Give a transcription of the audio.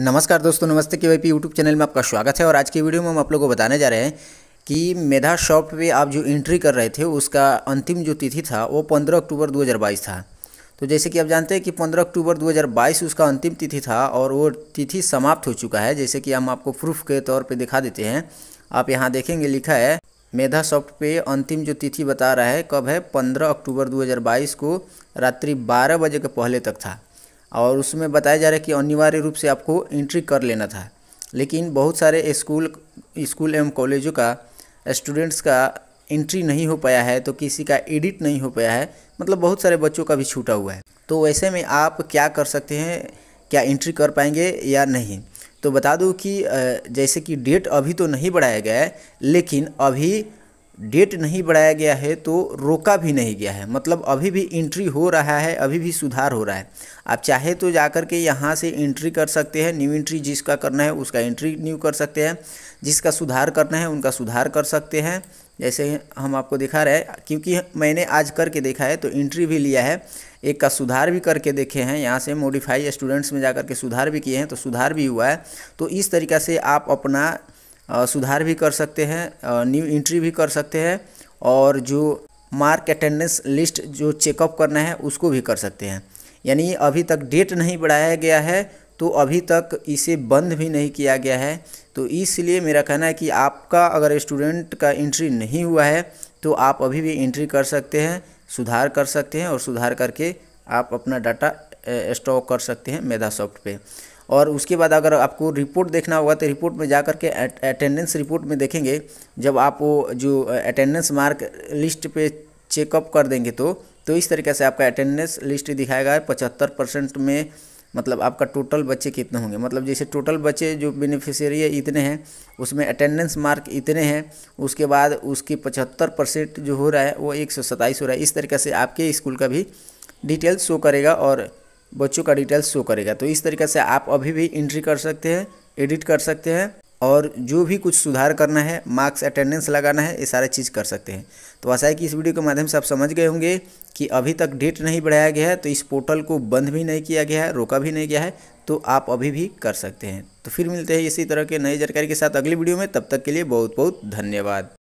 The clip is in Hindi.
नमस्कार दोस्तों नमस्ते के वाई पी यूट्यूब चैनल में आपका स्वागत है और आज की वीडियो में हम आप लोगों को बताने जा रहे हैं कि मेधा शॉप पे आप जो एंट्री कर रहे थे उसका अंतिम जो तिथि था वो 15 अक्टूबर 2022 था तो जैसे कि आप जानते हैं कि 15 अक्टूबर 2022 उसका अंतिम तिथि था और वो तिथि समाप्त हो चुका है जैसे कि हम आपको प्रूफ के तौर पर दिखा देते हैं आप यहाँ देखेंगे लिखा है मेधा सॉफ्ट पे अंतिम जो तिथि बता रहा है कब है पंद्रह अक्टूबर 2022 को रात्रि बारह बजे के पहले तक था और उसमें बताया जा रहा है कि अनिवार्य रूप से आपको एंट्री कर लेना था लेकिन बहुत सारे स्कूल स्कूल एवं कॉलेजों का स्टूडेंट्स का एंट्री नहीं हो पाया है तो किसी का एडिट नहीं हो पाया है मतलब बहुत सारे बच्चों का भी छूटा हुआ है तो वैसे में आप क्या कर सकते हैं क्या एंट्री कर पाएंगे या नहीं तो बता दूं कि जैसे कि डेट अभी तो नहीं बढ़ाया गया है लेकिन अभी डेट नहीं बढ़ाया गया है तो रोका भी नहीं गया है मतलब अभी भी एंट्री हो रहा है अभी भी सुधार हो रहा है आप चाहे तो जा कर के यहाँ से एंट्री कर सकते हैं न्यू एंट्री जिसका करना है उसका एंट्री न्यू कर सकते हैं जिसका सुधार करना है उनका सुधार कर सकते हैं जैसे हम आपको दिखा रहे हैं क्योंकि मैंने आज करके देखा है तो एंट्री भी लिया है एक का सुधार भी करके देखे हैं यहाँ से मॉडिफाई स्टूडेंट्स में जा कर के सुधार भी किए हैं तो सुधार भी हुआ है तो इस तरीक़ा से आप अपना सुधार भी कर सकते हैं न्यू इंट्री भी कर सकते हैं और जो मार्क अटेंडेंस लिस्ट जो चेकअप करना है उसको भी कर सकते हैं यानी अभी तक डेट नहीं बढ़ाया गया है तो अभी तक इसे बंद भी नहीं किया गया है तो इसलिए मेरा कहना है कि आपका अगर स्टूडेंट का इंट्री नहीं हुआ है तो आप अभी भी इंट्री कर सकते हैं सुधार कर सकते हैं और सुधार करके आप अपना डाटा स्टॉक कर सकते हैं मेधा सॉफ्ट पे और उसके बाद अगर आपको रिपोर्ट देखना होगा तो रिपोर्ट में जा कर के अटेंडेंस रिपोर्ट में देखेंगे जब आप वो जो अटेंडेंस मार्क लिस्ट पे चेकअप कर देंगे तो तो इस तरीके से आपका अटेंडेंस लिस्ट दिखाएगा पचहत्तर परसेंट में मतलब आपका टोटल बच्चे कितने होंगे मतलब जैसे टोटल बच्चे जो बेनिफिशियरी है इतने हैं उसमें अटेंडेंस मार्क इतने हैं उसके बाद उसकी पचहत्तर परसेंट जो हो रहा है वो एक सौ सत्ताईस हो रहा है इस तरीके से आपके स्कूल का भी डिटेल्स शो करेगा और बच्चों का डिटेल्स शो करेगा तो इस तरीके से आप अभी भी एंट्री कर सकते हैं एडिट कर सकते हैं और जो भी कुछ सुधार करना है मार्क्स अटेंडेंस लगाना है ये सारा चीज़ कर सकते हैं तो आशा है कि इस वीडियो के माध्यम से आप समझ गए होंगे कि अभी तक डेट नहीं बढ़ाया गया है तो इस पोर्टल को बंद भी नहीं किया गया है रोका भी नहीं गया है तो आप अभी भी कर सकते हैं तो फिर मिलते हैं इसी तरह के नई जानकारी के साथ अगली वीडियो में तब तक के लिए बहुत बहुत धन्यवाद